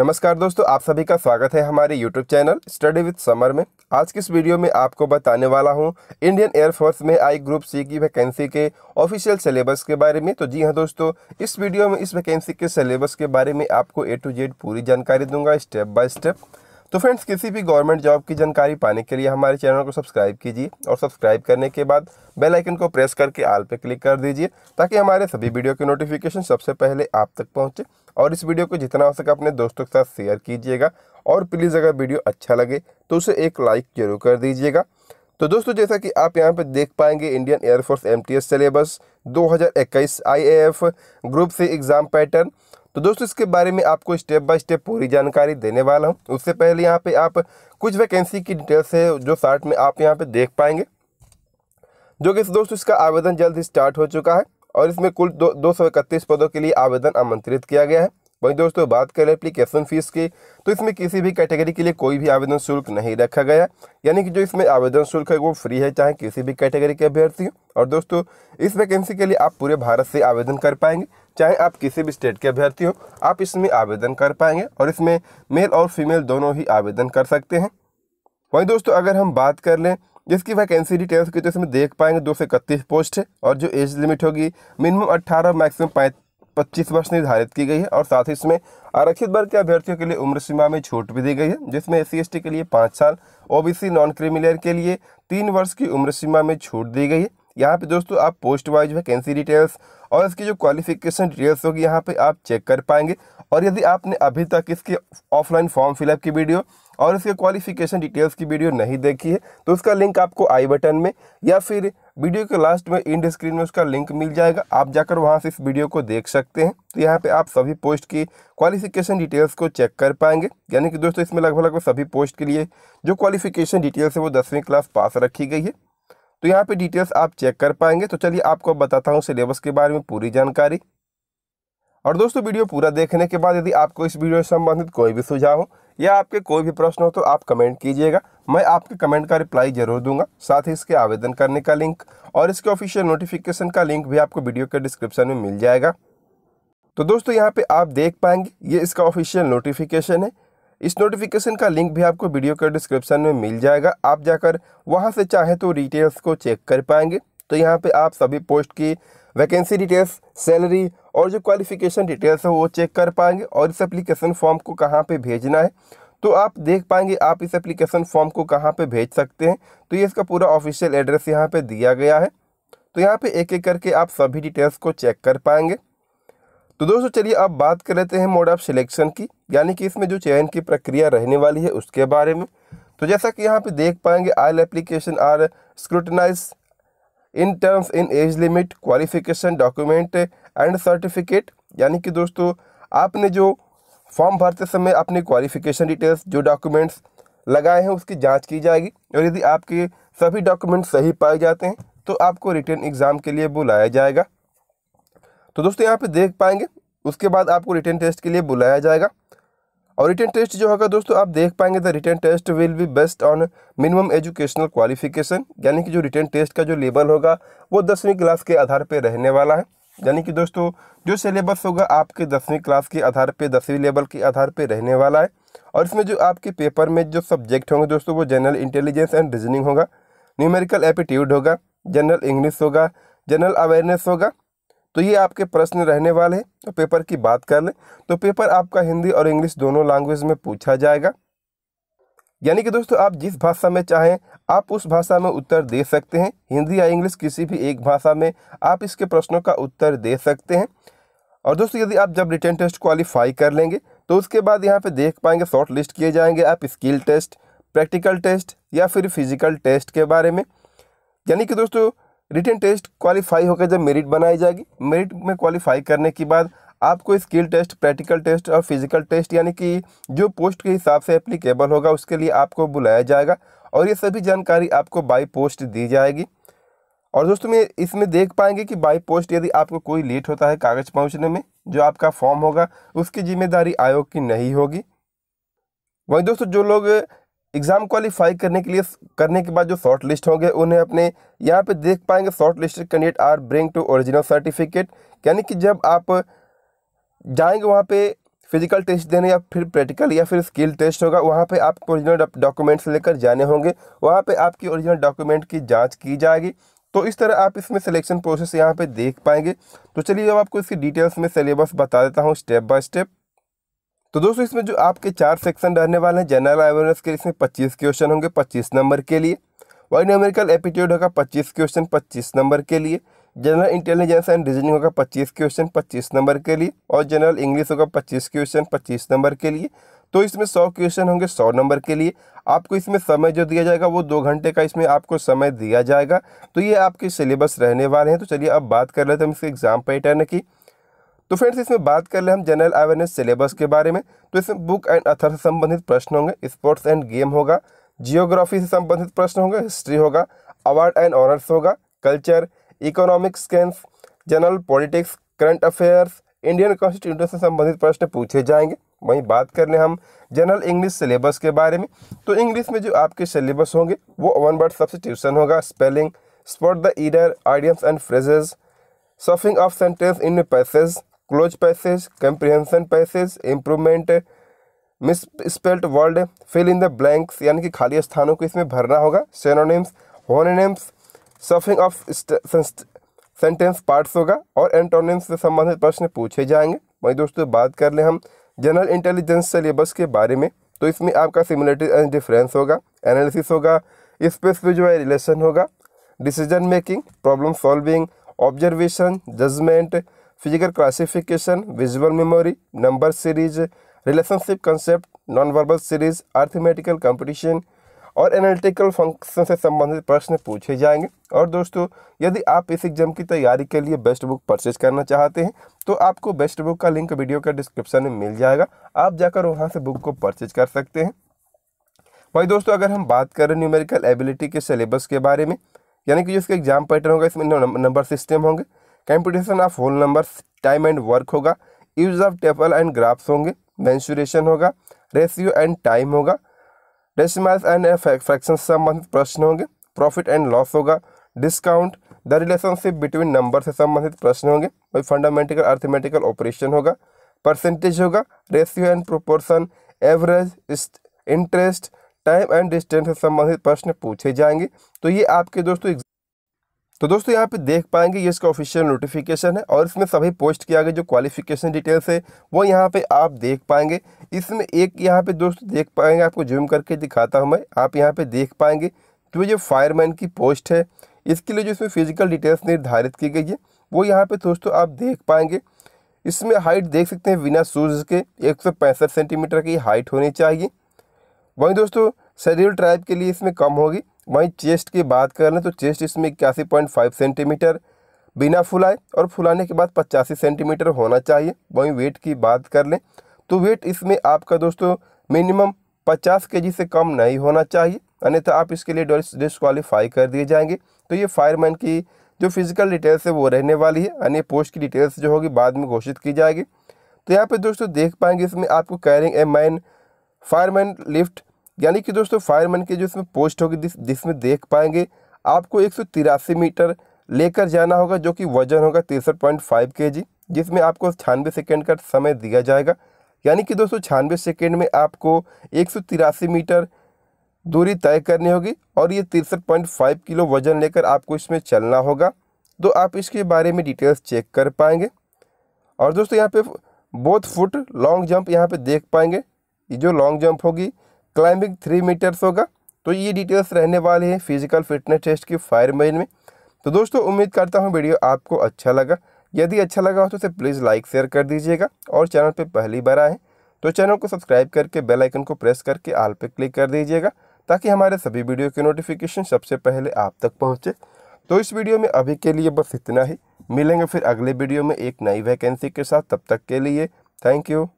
नमस्कार दोस्तों आप सभी का स्वागत है हमारे YouTube channel study with Samar में आज की इस वीडियो में आपको बताने वाला हूं इंडियन एयरफोर्स में आई ग्रुप सी की वैकेंसी के ऑफिशियल सिलेबस के बारे में तो जी हां दोस्तों इस वीडियो में इस वैकेंसी के सिलेबस के बारे में आपको ए टू जेड पूरी जानकारी दूंगा स्टेप बाय स्टेप तो फ्रेंड्स किसी भी गवर्नमेंट जॉब की जानकारी पाने के लिए हमारे चैनल को सब्सक्राइब कीजिए और सब्सक्राइब करने के बाद बेल आइकन को प्रेस करके आल पे क्लिक कर दीजिए ताकि हमारे सभी वीडियो के नोटिफिकेशन सबसे पहले आप तक पहुंचे और इस वीडियो को जितना हो सके अपने दोस्तों के साथ शेयर कीजिएगा और प्लीज़ अगर वीडियो अच्छा लगे तो उसे एक लाइक जरूर कर दीजिएगा तो दोस्तों जैसा कि आप यहाँ पर देख पाएंगे Indian air force M T S syllabus 2021 IAF group C exam pattern तो दोस्तों इसके बारे में आपको स्टेप बाय स्टेप पूरी जानकारी देने वाला हूँ उससे पहले यहाँ पे आप कुछ वैकेंसी की डिटेल्स है जो शार्ट में आप यहाँ पे देख पाएंगे जो कि दोस्तों इसका आवेदन जल्द ही स्टार्ट हो चुका है और इसमें कुल दो दो सौ इकतीस पदों के लिए आवेदन आमंत्रित किया गया है वहीं दोस्तों बात करें एप्लीकेशन फ़ीस की तो इसमें किसी भी कैटेगरी के लिए कोई भी आवेदन शुल्क नहीं रखा गया यानी कि जो इसमें आवेदन शुल्क है वो फ्री है चाहे किसी भी कैटेगरी के अभ्यर्थी हो और दोस्तों इस वैकेंसी के लिए आप पूरे भारत से आवेदन कर पाएंगे चाहे आप किसी भी स्टेट के अभ्यर्थी हो आप इसमें आवेदन कर पाएंगे और इसमें मेल और फीमेल दोनों ही आवेदन कर सकते हैं वहीं दोस्तों अगर हम बात कर लें जिसकी वैकेंसी डिटेल्स की तो इसमें देख पाएंगे दो सौ इकतीस पोस्ट है और जो एज लिमिट होगी मिनिमम अट्ठारह मैक्सिमम पच्चीस वर्ष निर्धारित की गई है और साथ ही इसमें आरक्षित वर्ग के अभ्यर्थियों के लिए उम्र सीमा में छूट भी दी गई है जिसमें एस सी के लिए पाँच साल ओबीसी नॉन क्रिमिलियर के लिए तीन वर्ष की उम्र सीमा में छूट दी गई है यहाँ पे दोस्तों आप पोस्ट वाइज वैकेंसी डिटेल्स और इसकी जो क्वालिफिकेशन डिटेल्स होगी यहाँ पे आप चेक कर पाएंगे और यदि आपने अभी तक इसके ऑफलाइन फॉर्म फिलअप की वीडियो और इसके क्वालिफिकेशन डिटेल्स की वीडियो नहीं देखी है तो उसका लिंक आपको आई बटन में या फिर वीडियो के लास्ट में इंड स्क्रीन में उसका लिंक मिल जाएगा आप जाकर वहाँ से इस वीडियो को देख सकते हैं तो यहाँ पर आप सभी पोस्ट की क्वालिफिकेशन डिटेल्स को चेक कर पाएंगे यानी कि दोस्तों इसमें लगभग लगभग सभी पोस्ट के लिए जो क्वालिफिकेशन डिटेल्स है वो दसवीं क्लास पास रखी गई है तो यहाँ पे डिटेल्स आप चेक कर पाएंगे तो चलिए आपको बताता हूँ सिलेबस के बारे में पूरी जानकारी और दोस्तों वीडियो पूरा देखने के बाद यदि आपको इस वीडियो से संबंधित कोई भी सुझाव हो या आपके कोई भी प्रश्न हो तो आप कमेंट कीजिएगा मैं आपके कमेंट का रिप्लाई जरूर दूंगा साथ ही इसके आवेदन करने का लिंक और इसके ऑफिशियल नोटिफिकेशन का लिंक भी आपको वीडियो के डिस्क्रिप्शन में मिल जाएगा तो दोस्तों यहाँ पे आप देख पाएंगे ये इसका ऑफिशियल नोटिफिकेशन है इस नोटिफिकेशन का लिंक भी आपको वीडियो के डिस्क्रिप्शन में मिल जाएगा आप जाकर वहाँ से चाहे तो डिटेल्स को चेक कर पाएंगे तो यहाँ पे आप सभी पोस्ट की वैकेंसी डिटेल्स सैलरी और जो क्वालिफिकेशन डिटेल्स है वो चेक कर पाएंगे और इस एप्लीकेशन फॉर्म को कहाँ पे भेजना है तो आप देख पाएंगे आप इस एप्लीकेशन फॉर्म को कहाँ पे भेज सकते हैं तो ये इसका पूरा ऑफिशियल एड्रेस यहाँ पे दिया गया है तो यहाँ पे एक एक करके आप सभी डिटेल्स को चेक कर पाएंगे तो दोस्तों चलिए अब बात कर लेते हैं मोड ऑफ सिलेक्शन की यानी कि इसमें जो चयन की प्रक्रिया रहने वाली है उसके बारे में तो जैसा कि यहाँ पे देख पाएंगे all application are scrutinise in terms in age limit qualification document and certificate यानी कि दोस्तों आपने जो फॉर्म भरते समय अपने क्वालिफिकेशन डिटेल्स जो डॉक्यूमेंट्स लगाए हैं उसकी जांच की जाएगी और यदि आपके सभी डॉक्यूमेंट सही पाए जाते हैं तो आपको रिटर्न एग्ज़ाम के लिए बुलाया जाएगा तो दोस्तों यहाँ पे देख पाएंगे उसके बाद आपको रिटर्न टेस्ट के लिए बुलाया जाएगा और रिटर्न टेस्ट जो होगा दोस्तों आप देख पाएंगे the written test will be based on minimum educational qualification यानी कि जो रिटर्न टेस्ट का जो लेवल होगा वो दसवीं क्लास के आधार पर रहने वाला है यानी कि दोस्तों जो सिलेबस होगा आपके दसवीं क्लास के आधार पर दसवीं लेवल के आधार पर रहने वाला है और इसमें जो आपके पेपर में जो सब्जेक्ट होंगे दोस्तों वो जनरल इंटेलिजेंस एंड रीजनिंग होगा न्यूमेरिकल एप्टीट्यूड होगा जनरल इंग्लिश होगा जनरल अवेयरनेस होगा तो ये आपके प्रश्न रहने वाले हैं तो पेपर की बात कर लें तो पेपर आपका हिंदी और इंग्लिश दोनों लैंग्वेज में पूछा जाएगा यानी कि दोस्तों आप जिस भाषा में चाहें आप उस भाषा में उत्तर दे सकते हैं हिंदी या इंग्लिश किसी भी एक भाषा में आप इसके प्रश्नों का उत्तर दे सकते हैं और दोस्तों यदि आप जब रिटर्न टेस्ट क्वालिफाई कर लेंगे तो उसके बाद यहाँ पे देख पाएंगे शॉर्ट लिस्ट किए जाएंगे आप स्किल टेस्ट प्रैक्टिकल टेस्ट या फिर फिजिकल टेस्ट के बारे में यानी कि दोस्तों रिटर्न टेस्ट क्वालिफाई होकर जब मेरिट बनाई जाएगी मेरिट में क्वालिफाई करने के बाद आपको स्किल टेस्ट प्रैक्टिकल टेस्ट और फिजिकल टेस्ट यानी कि जो पोस्ट के हिसाब से एप्लीकेबल होगा उसके लिए आपको बुलाया जाएगा और ये सभी जानकारी आपको बाई पोस्ट दी जाएगी और दोस्तों में इसमें देख पाएंगे कि बाई पोस्ट यदि आपको कोई लेट होता है कागज़ पहुंचने में जो आपका फॉर्म होगा उसकी जिम्मेदारी आयोग की नहीं होगी वहीं दोस्तों जो लोग एग्ज़ाम क्वालिफाई करने के लिए करने के बाद जो शॉर्ट लिस्ट होंगे उन्हें अपने यहाँ पे देख पाएंगे shortlisted candidate are bring to original certificate यानी कि जब आप जाएंगे वहाँ पे फिजिकल टेस्ट देने या फिर प्रैक्टिकल या फिर स्किल टेस्ट होगा वहाँ पे आप ओरिजिनल डॉक्यूमेंट्स लेकर जाने होंगे वहाँ पर आपकी ओरिजिनल डॉक्यूमेंट की जाँच की जाएगी तो इस तरह आप इसमें सिलेक्शन प्रोसेस यहाँ पे देख पाएंगे तो चलिए अब आपको इसकी डिटेल्स में सिलेबस बता देता हूँ स्टेप बाय स्टेप तो दोस्तों इसमें जो आपके चार सेक्शन रहने वाले हैं जनरल अवेयरनेस के इसमें पच्चीस क्वेश्चन होंगे पच्चीस नंबर के लिए वाई न्यूमेरिकल एपीट्यूड होगा पच्चीस क्वेश्चन पच्चीस नंबर के लिए जनरल इंटेलिजेंस एंड रीजनिंग होगा पच्चीस क्वेश्चन पच्चीस नंबर के लिए और जनरल इंग्लिश होगा पच्चीस क्वेश्चन पच्चीस नंबर के लिए तो इसमें सौ क्वेश्चन होंगे सौ नंबर के लिए आपको इसमें समय जो दिया जाएगा वो दो घंटे का इसमें आपको समय दिया जाएगा तो ये आपके सिलेबस रहने वाले हैं तो चलिए अब बात कर लेते हैं इसके एग्ज़ाम पैटर्न की तो फ्रेंड्स इसमें बात कर ले हम जनरल अवेयरनेस सिलेबस के बारे में तो इसमें बुक एंड अथर से संबंधित प्रश्न होंगे स्पोर्ट्स एंड गेम होगा जियोग्राफी से संबंधित प्रश्न होंगे हिस्ट्री होगा अवार्ड एंड ऑनर्स होगा culture economic scans general politics current affairs Indian constitution से संबंधित प्रश्न पूछे जाएंगे वहीं बात कर लें हम जनरल इंग्लिश सिलेबस के बारे में तो इंग्लिश में जो आपके सिलेबस होंगे वो वन वर्ड ट्यूशन होगा spelling spot the error idioms and phrases shuffling of sentence in passage cloze passage comprehension passage improvement misspelt word fill in the blanks यानी कि खाली स्थानों को इसमें भरना होगा synonyms homonyms shuffling of sentence parts होगा और एंटोनिम्स से संबंधित प्रश्न पूछे जाएंगे वहीं दोस्तों बात कर ले हम जनरल इंटेलिजेंस सिलेबस के बारे में तो इसमें आपका सिमिलरिटी एंड डिफरेंस होगा एनालिसिस होगा स्पेस जो है रिलेशन होगा decision making problem solving observation judgement physical classification visual memory number series relationship concept non verbal series arithmetical competition और एनालिटिकल फंक्शन से संबंधित प्रश्न पूछे जाएंगे और दोस्तों यदि आप इस एग्जाम की तैयारी के लिए बेस्ट बुक परचेज करना चाहते हैं तो आपको बेस्ट बुक का लिंक वीडियो का डिस्क्रिप्शन में मिल जाएगा आप जाकर वहाँ से बुक को परचेज कर सकते हैं वही दोस्तों अगर हम बात करें न्यूमेरिकल एबिलिटी के सिलेबस के बारे में यानी कि जो इसका एग्जाम पैटर्न होगा इसमें नंबर सिस्टम होंगे computation of whole number time and work होगा use of table and graphs होंगे मैंसुरेशन होगा रेशियो एंड टाइम होगा डेसिमल्स एंड फ्रैक्शन संबंधित प्रश्न होंगे प्रॉफिट एंड लॉस होगा discount the relationship between number से संबंधित प्रश्न होंगे वही फंडामेंटिकल अर्थमेटिकल ऑपरेशन होगा परसेंटेज होगा ratio and proportion average interest time and distance से संबंधित प्रश्न पूछे जाएंगे तो ये आपके दोस्तों तो दोस्तों यहाँ पे देख पाएंगे ये इसका ऑफिशियल नोटिफिकेशन है और इसमें सभी पोस्ट किया गया जो क्वालिफिकेशन डिटेल्स है वो यहाँ पे आप देख पाएंगे इसमें एक यहाँ पे दोस्तों देख पाएंगे आपको जूम करके दिखाता हूँ मैं आप यहाँ पे देख पाएंगे तो ये फायरमैन की पोस्ट है इसके लिए जो इसमें फिजिकल डिटेल्स निर्धारित की गई है वो यहाँ पर दोस्तों आप देख पाएंगे इसमें हाइट देख सकते हैं बिना शूज़ के एक सेंटीमीटर की हाइट होनी चाहिए वहीं दोस्तों शेड्यूल ट्राइब के लिए इसमें कम होगी वहीं चेस्ट की बात कर लें तो चेस्ट इसमें इक्यासी पॉइंट फाइव सेंटीमीटर बिना फुलाए और फुलाने के बाद पचासी सेंटीमीटर होना चाहिए वहीं वेट की बात कर लें तो वेट इसमें आपका दोस्तों मिनिमम पचास के से कम नहीं होना चाहिए अन्यथा आप इसके लिए डिस्कालीफाई कर दिए जाएंगे तो ये फायरमैन की जो फिज़िकल डिटेल्स है वो रहने वाली है अन्य पोस्ट की डिटेल्स जो होगी बाद में घोषित की जाएगी तो यहाँ पे दोस्तों देख पाएंगे इसमें आपको carrying a man fireman lift यानी कि दोस्तों फायरमैन की जो इसमें पोस्ट होगी जिस जिसमें देख पाएंगे आपको एक मीटर लेकर जाना होगा जो कि वजन होगा तिरसठ पॉइंट फाइव के जी जिसमें आपको छियानवे सेकेंड का समय दिया जाएगा यानी कि दोस्तों छियानवे सेकेंड में आपको एक मीटर दूरी तय करनी होगी और ये तिरसठ पॉइंट फाइव किलो वजन लेकर आपको इसमें चलना होगा तो आप इसके बारे में डिटेल्स चेक कर पाएंगे और दोस्तों यहाँ पे बोथ फुट लॉन्ग जंप यहाँ पे देख पाएंगे जो लॉन्ग जंप होगी क्लाइंबिंग थ्री मीटर्स होगा तो ये डिटेल्स रहने वाले हैं फिजिकल फिटनेस टेस्ट की फायर मेल में तो दोस्तों उम्मीद करता हूँ वीडियो आपको अच्छा लगा यदि अच्छा लगा हो तो इसे प्लीज़ लाइक शेयर कर दीजिएगा और चैनल पर पहली बार आए तो चैनल को सब्सक्राइब करके बेल आइकन को प्रेस करके आल पे क्लिक कर दीजिएगा ताकि हमारे सभी वीडियो के नोटिफिकेशन सबसे पहले आप तक पहुँचे तो इस वीडियो में अभी के लिए बस इतना ही मिलेंगे फिर अगले वीडियो में एक नई वैकेंसी के साथ तब तक के लिए थैंक यू